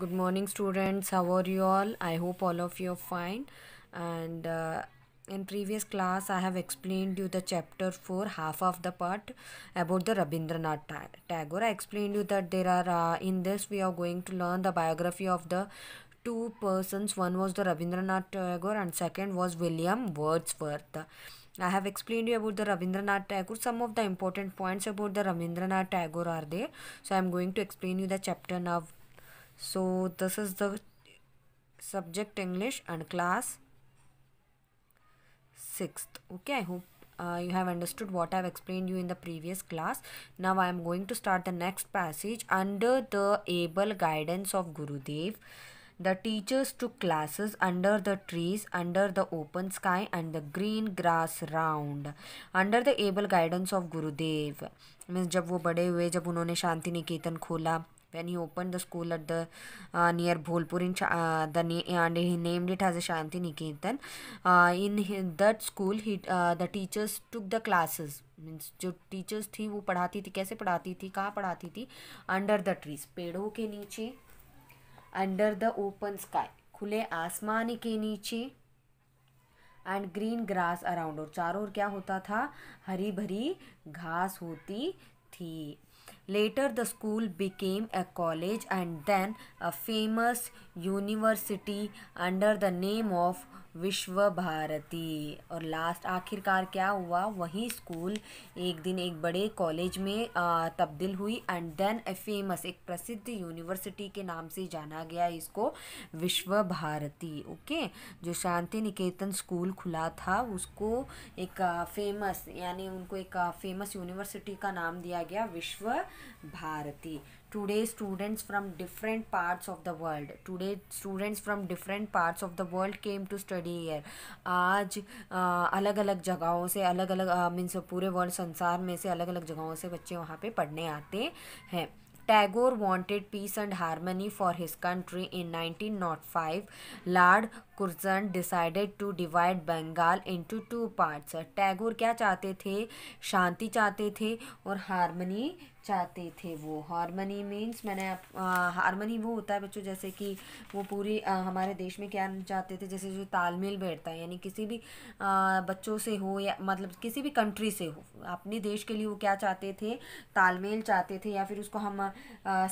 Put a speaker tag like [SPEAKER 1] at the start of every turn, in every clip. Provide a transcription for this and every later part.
[SPEAKER 1] good morning students how are you all i hope all of you are fine and uh, in previous class i have explained you the chapter 4 half of the part about the rabindranath tagore i explained you that there are uh, in this we are going to learn the biography of the two persons one was the rabindranath tagore and second was william wordsworth I have explained you about the Rabindranath Tagore. Some of the important points about the Rabindranath Tagore are there. So I am going to explain you the chapter now so this is the subject english and class 6th okay i hope uh, you have understood what I have explained you in the previous class. Now I am going to start the next passage under the able guidance of Gurudev. The teachers took classes under the trees, under the open sky and the green grass round. Under the able guidance of Gurudev. means jab wo bade hue jab unhone shanti niketan khola when he opened the school at the uh, near Bholpur in uh, the na- and he named it as a Shanti Niketan. Uh, in his, that school, he uh, the teachers took the classes. Means जो teachers थी वो पढ़ाती थी कैसे पढ़ाती थी कहाँ पढ़ाती थी अंडर द ट्रीज पेड़ों के नीचे अंडर द ओपन स्काई खुले आसमान के नीचे एंड ग्रीन ग्रास अराउंड और चारों ओर क्या होता था हरी भरी घास होती Later, the school became a college and then a famous university under the name of विश्व भारती और लास्ट आखिरकार क्या हुआ वही स्कूल एक दिन एक बड़े कॉलेज में तब्दील हुई एंड देन ए फेमस एक प्रसिद्ध यूनिवर्सिटी के नाम से जाना गया इसको विश्व भारती ओके जो शांति निकेतन स्कूल खुला था उसको एक फेमस यानी उनको एक फेमस यूनिवर्सिटी का नाम दिया गया विश्व Bharti today students from different parts of the world today students from different parts of the world came to study here आज alag अलग जगहों से alag अलग means pure world sansar mein se alag alag jagahon se बच्चे wahan pe padhne aate hain Tagore wanted peace and harmony for his country in 1905. Lord Curzon decided to divide Bengal into two parts Tagore क्या चाहते थे शांति चाहते थे और harmony चाहते थे वो हारमनी मीन्स मैंने आप हारमनी वो होता है बच्चों जैसे कि वो पूरी आ, हमारे देश में क्या चाहते थे जैसे जो तालमेल बैठता है यानी किसी भी आ, बच्चों से हो या मतलब किसी भी कंट्री से हो अपने देश के लिए वो क्या चाहते थे तालमेल चाहते थे या फिर उसको हम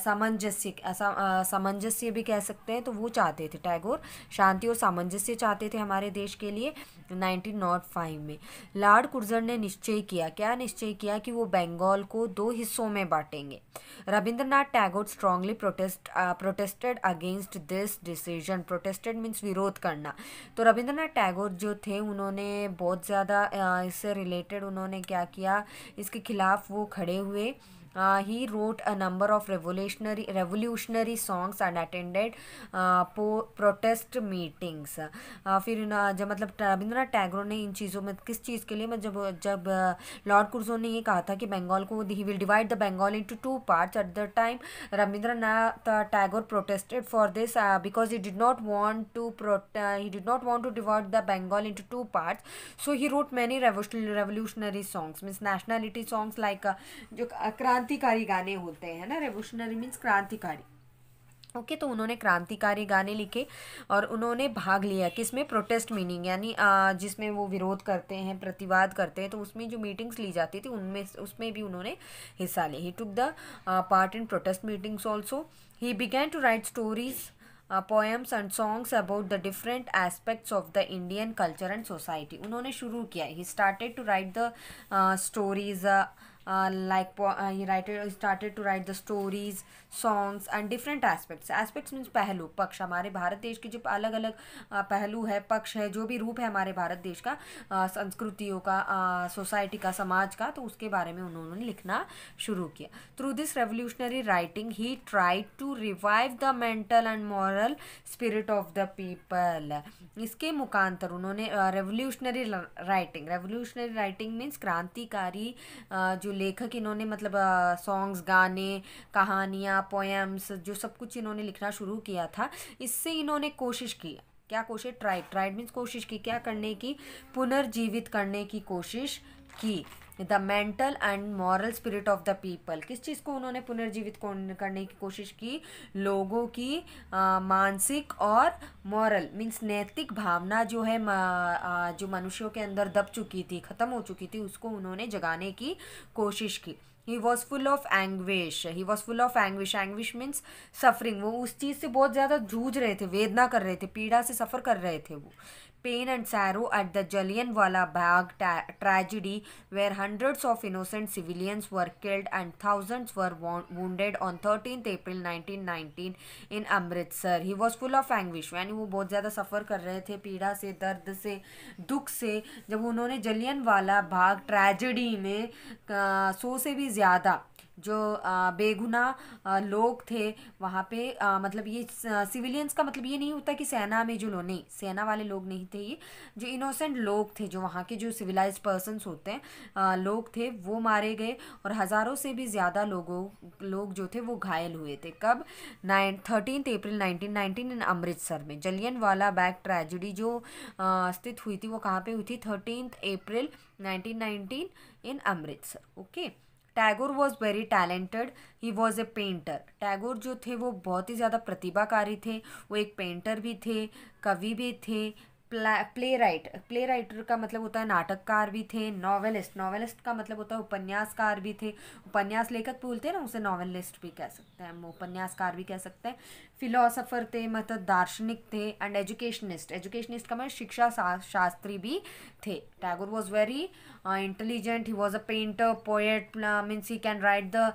[SPEAKER 1] सामंजस्य सामंजस्य भी कह सकते हैं तो वो चाहते थे टैगोर शांति और सामंजस्य सामंजस्य चाहते थे हमारे देश के लिए नाइनटीन में लॉर्ड कुर्जर ने निश्चय किया क्या निश्चय किया कि वो बंगाल को दो हिस्सों में बांटेंगे Rabindranath Tagore strongly protest protested against this decision protested means विरोध करना तो रविंद्रनाथ टैगोर जो थे उन्होंने बहुत ज़्यादा इससे रिलेटेड उन्होंने क्या किया इसके खिलाफ वो खड़े हुए Uh, he wrote a number of revolutionary revolutionary songs and attended uh, protest meetings. Uh, फिर जब मतलब रविंद्रनाथ टैगोर ने इन चीज़ों में किस चीज़ के लिए मतलब जब जब लॉर्ड uh, कुर्सो ने ये कहा था कि बंगाल को he will divide the Bengal into two parts at the time Rabindranath uh, Tagore protested for this because he did not want to he did not want to divide the Bengal into two parts so he wrote many revolutionary songs means nationality songs like जो क्रांति क्रांतिकारी गाने होते हैं ना revolutionary means क्रांतिकारी okay तो उन्होंने क्रांतिकारी गाने लिखे और उन्होंने भाग लिया कि इसमें प्रोटेस्ट मीनिंग यानी जिसमें वो विरोध करते हैं प्रतिवाद करते हैं तो उसमें जो मीटिंग्स ली जाती थी उनमें उसमें भी उन्होंने हिस्सा लिया he took the part in protest meetings also he began to write stories poems and songs about the different aspects of the Indian culture and society उन्होंने शुरू किया he started to write the stories like uh, like uh, he writer started to write the stories songs and different aspects aspects means पहलू पक्ष हमारे भारत देश के जो अलग अलग uh, पहलू है पक्ष है जो भी रूप है हमारे भारत देश का uh, संस्कृतियों का सोसाइटी का समाज का तो उसके बारे में उन्होंने लिखना शुरू किया through this revolutionary writing he try to revive the mental and moral spirit of the people इसके मुकांतर उन्होंने revolutionary writing revolutionary writing means क्रांतिकारी जो लेखक इन्होंने मतलब सॉन्ग्स गाने कहानियाँ पोएम्स जो सब कुछ इन्होंने लिखना शुरू किया था इससे इन्होंने कोशिश की क्या कोशिश ट्राइड ट्राइड मीन्स कोशिश की क्या करने की पुनर्जीवित करने की कोशिश की the mental and moral spirit of the people किस चीज़ को उन्होंने पुनर्जीवित करने की कोशिश की लोगों की आ, मानसिक और मॉरल मीन्स नैतिक भावना जो है आ, जो मनुष्यों के अंदर दब चुकी थी ख़त्म हो चुकी थी उसको उन्होंने जगाने की कोशिश की he was full of anguish he was full of anguish anguish means suffering वो उस चीज़ से बहुत ज़्यादा जूझ रहे थे वेदना कर रहे थे पीड़ा से सफ़र कर रहे थे वो pain and sorrow at the Jallianwala Bagh tragedy where hundreds of innocent civilians were killed and thousands were wounded on 13th April 1919 in Amritsar. He was full of anguish. यानी वो बहुत ज़्यादा सफ़र कर रहे थे पीड़ा से दर्द से दुख से जब उन्होंने जलियन वाला बाग ट्रेजडी में सौ से भी ज़्यादा जो बेगुना लोग थे वहाँ पे मतलब ये सिविलियंस का मतलब ये नहीं होता कि सेना में जो लोग नहीं सेना वाले लोग नहीं थे ये जो इनोसेंट लोग थे जो वहाँ के जो सिविलाइज पर्सनस होते हैं लोग थे वो मारे गए और हज़ारों से भी ज़्यादा लोगों लोग जो थे वो घायल हुए थे कब nine thirteen April nineteen in Amritsar में जलियन वाला बैग ट्रेजिडी जो स्थित हुई थी वो कहाँ पर हुई थी thirteen April nineteen nineteen in Amritsar okay okay? Tagore was very talented he was a painter Tagore जो थे वो बहुत ही ज़्यादा प्रतिभाकारी थे वो एक पेंटर भी थे कवि भी थे प्ले राइट प्ले राइटर का मतलब होता है नाटककार भी थे नॉवेलिस्ट नॉवेलिस्ट का मतलब होता है उपन्यासकार भी थे उपन्यास लेखक बोलते हैं ना उसे नॉवेलिस्ट भी कह सकते हैं हम उपन्यासकार भी कह सकते हैं फिलोसोफर थे मतलब दार्शनिक थे एंड एजुकेशनिस्ट एजुकेशनिस्ट का मतलब शिक्षा शास्त्री भी थे Tagore was very uh, intelligent he was a painter poet uh, means he can write the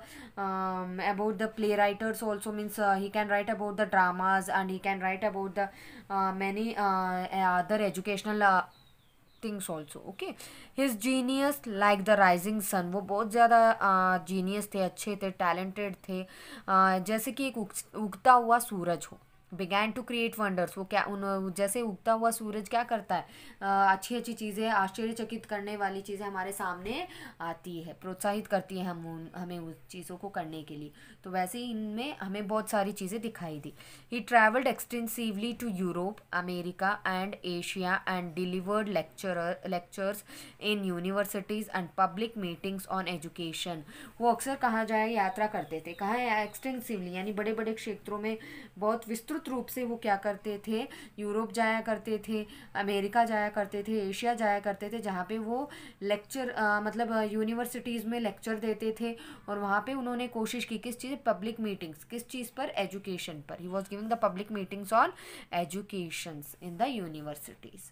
[SPEAKER 1] um, about the playwriters also means uh, he can write about the dramas and he can write about the uh, many uh, other educational uh, things also okay his genius like the rising sun वो बहुत ज़्यादा genius थे अच्छे थे talented थे जैसे कि एक उगता हुआ सूरज हो बिगैन टू क्रिएट वंडर्स वो क्या उन जैसे उगता हुआ सूरज क्या करता है आ, अच्छी अच्छी चीज़ें आश्चर्यचकित करने वाली चीज़ें हमारे सामने आती है प्रोत्साहित करती है हम उन हमें उस चीज़ों को करने के लिए तो वैसे ही इनमें हमें बहुत सारी चीज़ें दिखाई दी he travelled extensively to Europe America and Asia and delivered lecture lectures in universities and public meetings on education वो अक्सर कहाँ जाए यात्रा करते थे कहाँ एक्सटेंसिवली यानी बड़े बड़े क्षेत्रों में बहुत विस्तृत विस्तृत रूप से वो क्या करते थे यूरोप जाया करते थे अमेरिका जाया करते थे एशिया जाया करते थे जहाँ पे वो लेक्चर मतलब यूनिवर्सिटीज़ में लेक्चर देते थे और वहाँ पे उन्होंने कोशिश की किस चीज़ पब्लिक मीटिंग्स किस चीज़ पर एजुकेशन पर he was giving the public meetings on educations in the universities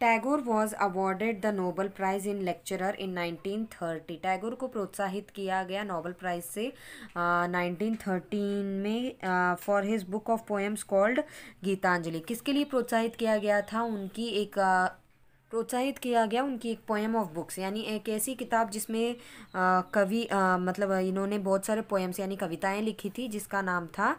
[SPEAKER 1] Tagore was awarded the Nobel prize in lecturer in 1930 Tagore को प्रोत्साहित किया गया नोबल प्राइज़ से नाइनटीन थर्टीन में for his book of poems called Gitanjali किसके लिए प्रोत्साहित किया गया था उनकी एक uh, प्रोत्साहित किया गया उनकी एक पोएम ऑफ बुक्स यानी एक ऐसी किताब जिसमें कवि मतलब इन्होंने बहुत सारे पोएम्स यानी कविताएं लिखी थी जिसका नाम था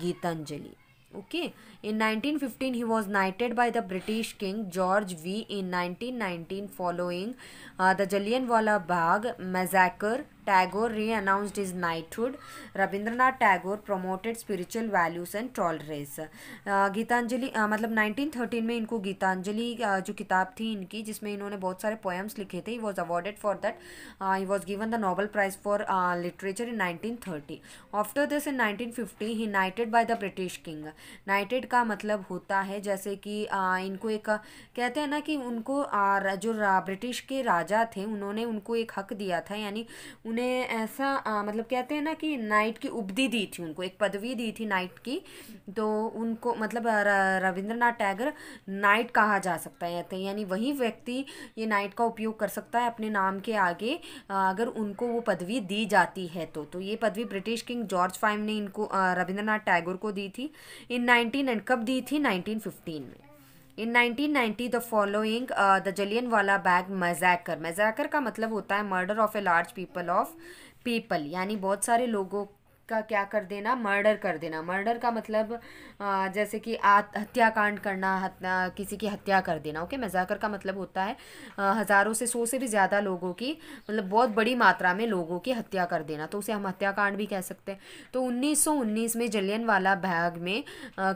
[SPEAKER 1] Gitanjali okay In 1915, he was knighted by the British King George V. In 1919, following uh, the Jallianwala Bagh massacre, Tagore re-announced his knighthood. Rabindranath Tagore promoted spiritual values and tolerance. Gitanjali मतलब 1913 में इनको गीतांजलि जो किताब थी इनकी जिसमें इन्होंने बहुत सारे पोएम्स लिखे थे he was awarded for that he was given the Nobel prize for literature in 1930. After this in 1950 he knighted by the British King. Knighted का मतलब होता है जैसे कि आ, इनको एक कहते हैं ना कि उनको आ, जो ब्रिटिश के राजा थे उन्होंने उनको एक हक दिया था यानी उन्हें ऐसा आ, मतलब कहते हैं ना कि नाइट की उपधि दी थी उनको एक पदवी दी थी नाइट की तो उनको मतलब रविंद्रनाथ टैगर नाइट कहा जा सकता है तो यानी वही व्यक्ति ये नाइट का उपयोग कर सकता है अपने नाम के आगे अगर उनको वो पदवी दी जाती है तो तो ये पदवी ब्रिटिश किंग जॉर्ज फाइव ने इनको रविंद्रनाथ टैगोर को दी थी इन नाइनटीन कब दी थी 1915 में in 1990 the following the Jallianwala Bagh massacre massacre का मतलब होता है murder of a large people of people यानी बहुत सारे लोगों का क्या कर देना मर्डर कर देना मर्डर का मतलब जैसे कि आत हत्याकांड करना हत्या, किसी की हत्या कर देना ओके मजाकर का मतलब होता है हज़ारों से सौ से भी ज़्यादा लोगों की मतलब बहुत बड़ी मात्रा में लोगों की हत्या कर देना तो उसे हम हत्याकांड भी कह सकते हैं तो उन्नीस में जलियन वाला बाग में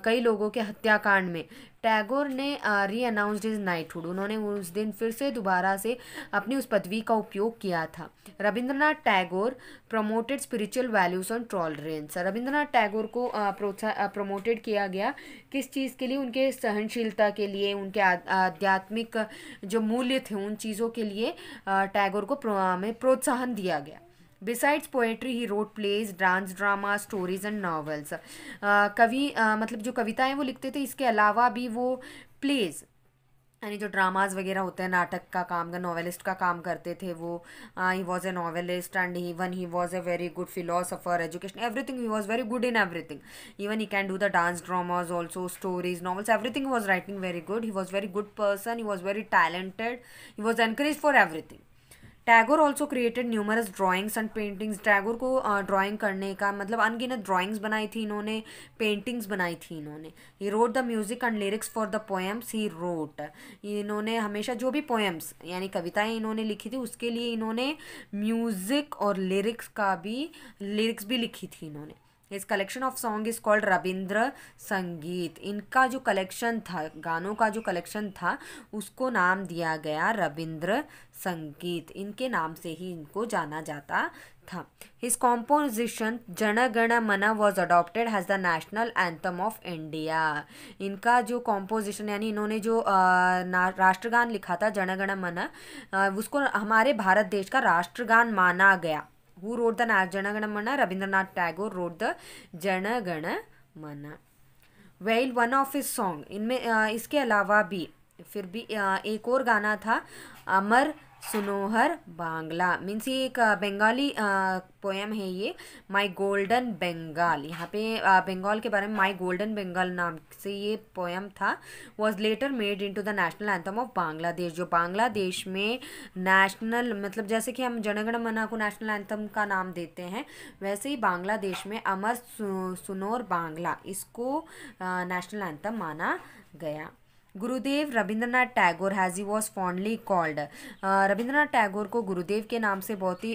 [SPEAKER 1] कई लोगों के हत्याकांड में टैगोर ने री अनाउंस इज नाइटहुड उन्होंने उस दिन फिर से दोबारा से अपनी उस पदवी का उपयोग किया था Rabindranath Tagore promoted spiritual values on tolerance Rabindranath Tagore को प्रमोटेड किया गया किस चीज़ के लिए उनके सहनशीलता के लिए उनके आध्यात्मिक जो मूल्य थे उन चीज़ों के लिए टैगोर को में प्रोत्साहन दिया गया besides poetry he wrote plays dance drama stories and novels कवि uh, मतलब जो कविताएं वो लिखते थे इसके अलावा भी वो प्लेज यानी जो ड्रामाज वगैरह होते हैं नाटक का काम का नॉवेलिस्ट का काम करते थे वो he was a novelist and he one he was a very good philosopher education everything he was very good in everything even he can do the dance dramas also stories novels everything was writing very good he was very good person he was very talented he was encourage for everything Tagore also created numerous drawings and paintings Tagore को drawing uh, करने का मतलब अनगिनत drawings बनाई थी इन्होंने paintings बनाई थी इन्होंने he wrote the music and lyrics for the poems he wrote इन्होंने हमेशा जो भी पोएम्स यानी कविताएं इन्होंने लिखी थी उसके लिए इन्होंने म्यूज़िक और लिरिक्स का भी लिरिक्स भी लिखी थी इन्होंने his collection of song is called Rabindra Sangeet इनका जो कलेक्शन था गानों का जो कलेक्शन था उसको नाम दिया गया रविंद्र संगीत इनके नाम से ही इनको जाना जाता था his composition Jana Gana Mana was adopted as the national anthem of India इनका जो कॉम्पोजिशन यानी इन्होंने जो राष्ट्रगान लिखा था जनगण मन उसको हमारे भारत देश का राष्ट्रगान माना गया Who wrote the Janaganamana? Rabindranath Tagore wrote the Janaganamana. While one of his song इनमें इसके अलावा भी फिर भी एक और गाना था अमर सुनोहर बांग्ला मीन्स ये एक बंगाली पोएम है ये माय गोल्डन बंगाल यहाँ पे बंगाल के बारे में माय गोल्डन बंगाल नाम से ये पोएम था was later made into the national anthem of Bangladesh जो बांग्लादेश में नेशनल मतलब जैसे कि हम जनगण मना को नेशनल एंथम का नाम देते हैं वैसे ही बांग्लादेश में अमर सुनोर बांग्ला इसको नेशनल एंथम माना गया Gurudev Rabindranath Tagore as he was fondly called Rabindranath Tagore को गुरुदेव के नाम से बहुत ही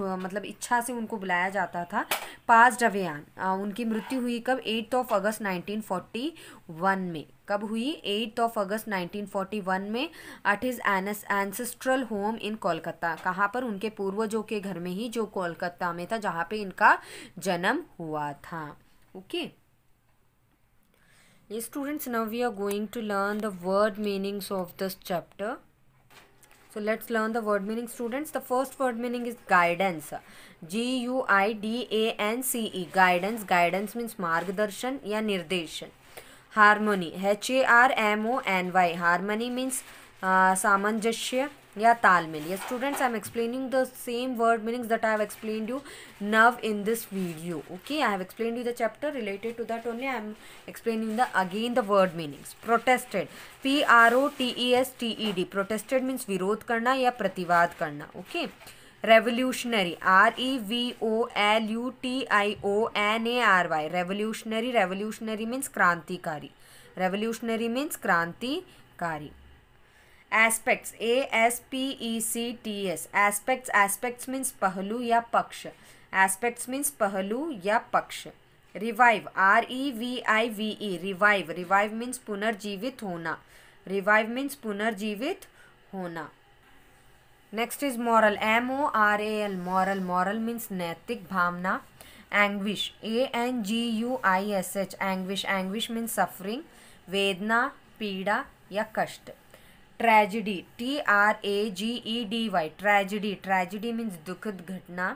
[SPEAKER 1] मतलब इच्छा से उनको बुलाया जाता था पास uh, उनकी मृत्यु हुई कब एट्थ ऑफ अगस्त 1941 में कब हुई एट्थ ऑफ अगस्त 1941 में अट हिज एनस एंसेस्ट्रल होम इन कोलकाता कहाँ पर उनके पूर्वजों के घर में ही जो कोलकाता में था जहाँ पे इनका जन्म हुआ था okay okay? Yes, students, now we are going to learn the word meanings of this chapter. So let's learn the word meaning students. The first word meaning is guidance. G-U-I-D-A-N-C-E. Guidance. Guidance means margdarshan ya nirdeshan. Harmony. H-A-R-M-O-N-Y. Harmony means uh, samanjashya. या तालमेल या students I am explaining the same word meanings that I have explain you now in this video okay I have explain you the chapter related to that only I am explaining the again the word meanings protested P R O T E S T E D protested means विरोध करना या प्रतिवाद करना okay revolutionary R E V O L U T I O N A R Y revolutionary revolutionary means क्रांतिकारी revolutionary means क्रांतिकारी aspects A S P E C T S aspects aspects means पहलू या पक्ष aspects means पहलू या पक्ष revive R E V I V E revive revive means पुनर्जीवित होना रिवाइव मीन्स पुनर्जीवित होना next is moral M O R A L moral moral means नैतिक भावना anguish A N G U I S H anguish anguish means suffering वेदना पीड़ा या कष्ट tragedy T R A G E e D Y tragedy tragedy means दुखद घटना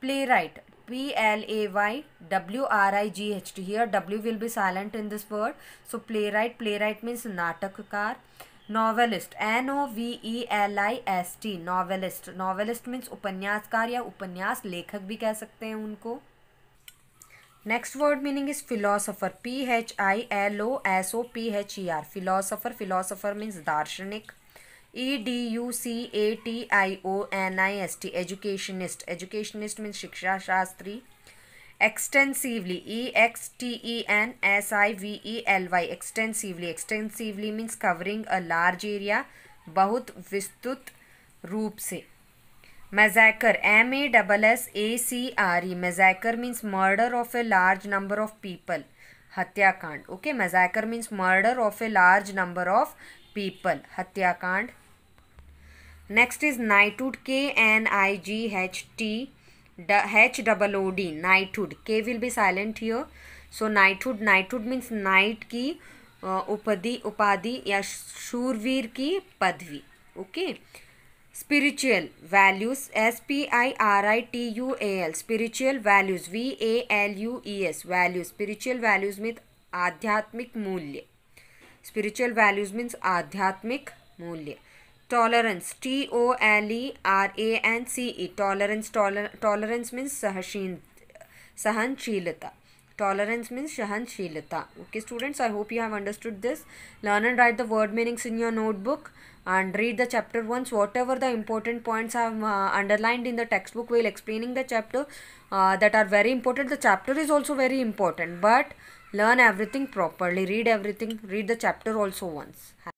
[SPEAKER 1] playwright P L A Y W R I G H T here W will be silent in this word so playwright playwright means नाटककार novelist N O V E L I S T novelist novelist means उपन्यासकार या उपन्यास लेखक भी कह सकते हैं उनको next word meaning is philosopher P H I L O S O P H E R philosopher philosopher means दार्शनिक E D U C A T I O N I S T educationist educationist means शिक्षा शास्त्री extensively E X T E N S I V E L Y extensively extensively means covering a large area बहुत विस्तृत रूप से massacre M A double S A C R E massacre means murder of a large number of people हत्याकांड okay massacre means murder of a large number of people हत्याकांड next is knighthood K N I G H T H double O D knighthood K will be silent yo so knighthood knighthood means knight की उपधि उपाधि या शूरवीर की पदवी okay okay? Spiritual values S P I R I T U A L spiritual values V A L U E S values spiritual values means आध्यात्मिक मूल्य spiritual values means आध्यात्मिक मूल्य tolerance T O L E R A N C E tolerance tolerance means सहशील सहनशीलता tolerance means सहनशीलता okay students I hope you have understood this learn and write the word meanings in your notebook and read the chapter once whatever the important points i have uh, underlined in the textbook while explaining the chapter uh, that are very important the chapter is also very important but learn everything properly read everything read the chapter also once